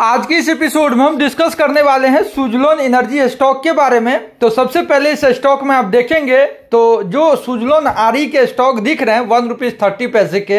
आज के इस एपिसोड में हम डिस्कस करने वाले हैं सुजलोन एनर्जी स्टॉक के बारे में तो सबसे पहले इस स्टॉक में आप देखेंगे तो जो सुजलोन आरी के स्टॉक दिख रहे हैं वन रुपीज थर्टी पैसे के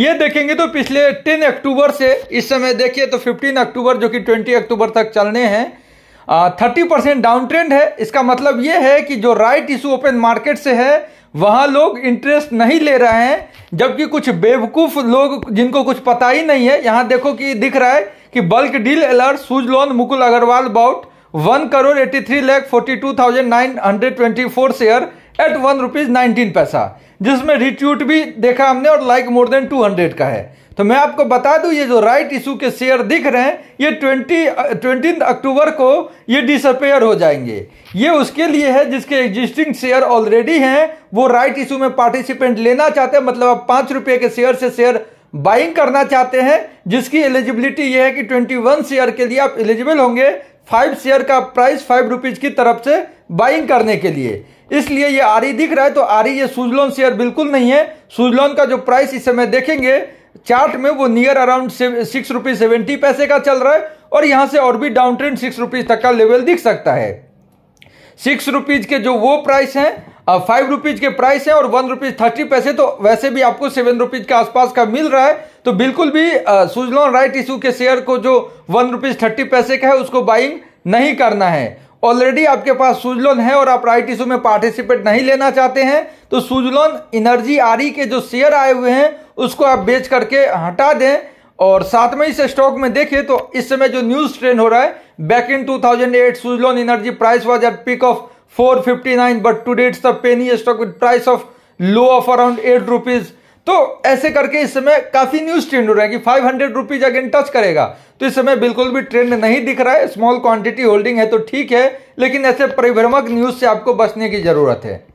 ये देखेंगे तो पिछले टेन अक्टूबर से इस समय देखिए तो फिफ्टीन अक्टूबर जो कि ट्वेंटी अक्टूबर तक चलने हैं थर्टी परसेंट डाउन ट्रेंड है इसका मतलब ये है कि जो राइट इशू ओपन मार्केट से है वहाँ लोग इंटरेस्ट नहीं ले रहे हैं जबकि कुछ बेवकूफ़ लोग जिनको कुछ पता ही नहीं है यहाँ देखो कि दिख रहा है कि bulk deal alert Suzlon Mukul Agarwal about one crore eighty three lakh forty two thousand nine hundred twenty four share at one rupees nineteen पैसा जिसमें रिट्यूट भी देखा हमने और like more than two hundred का है तो मैं आपको बता दूं ये जो राइट इशू के शेयर दिख रहे हैं ये ट्वेंटी ट्वेंटी अक्टूबर को ये डिसअपेयर हो जाएंगे ये उसके लिए है जिसके एग्जिस्टिंग शेयर ऑलरेडी हैं वो राइट इशू में पार्टिसिपेंट लेना चाहते हैं मतलब आप पाँच रुपये के शेयर से शेयर बाइंग करना चाहते हैं जिसकी एलिजिबिलिटी ये है कि 21 शेयर के लिए आप एलिजिबल होंगे फाइव शेयर का प्राइस फाइव रुपीज की तरफ से बाइंग करने के लिए इसलिए ये आरी दिख रहा है तो आरी ये सुजलोन शेयर बिल्कुल नहीं है सुजलोन का जो प्राइस इस समय देखेंगे चार्ट में वो near around six rupees seventy पैसे का चल रहा है और यहाँ से और भी डाउन ट्रेंड सिक्स रुपीज तक का लेवल दिख सकता है सिक्स रुपीज के जो वो प्राइस हैं फाइव रुपीज के प्राइस है और वन रुपीज थर्टी पैसे तो वैसे भी आपको सेवन रुपीज के आसपास का मिल रहा है तो बिल्कुल भी सुजलॉन राइट इशू के शेयर को जो वन रुपीज थर्टी पैसे का है उसको बाइंग नहीं करना है ऑलरेडी आपके पास सुजलॉन है और आप राइट इशू में पार्टिसिपेट नहीं लेना चाहते हैं तो सुजलॉन एनर्जी आरी के जो शेयर आए हुए हैं उसको आप बेच करके हटा दें और साथ में इस स्टॉक में देखें तो इस समय जो न्यूज ट्रेंड हो रहा है back in 2008 Suzlon energy price was at peak of 459 but today it's the penny stock with price of low of around eight rupees तो ऐसे करके इस समय काफी न्यूज ट्रेंड हो रहा है कि five hundred rupees again touch करेगा तो इस समय बिल्कुल भी ट्रेंड नहीं दिख रहा है स्मॉल क्वांटिटी होल्डिंग है तो ठीक है लेकिन ऐसे परिभ्रमक न्यूज से आपको बचने की जरूरत है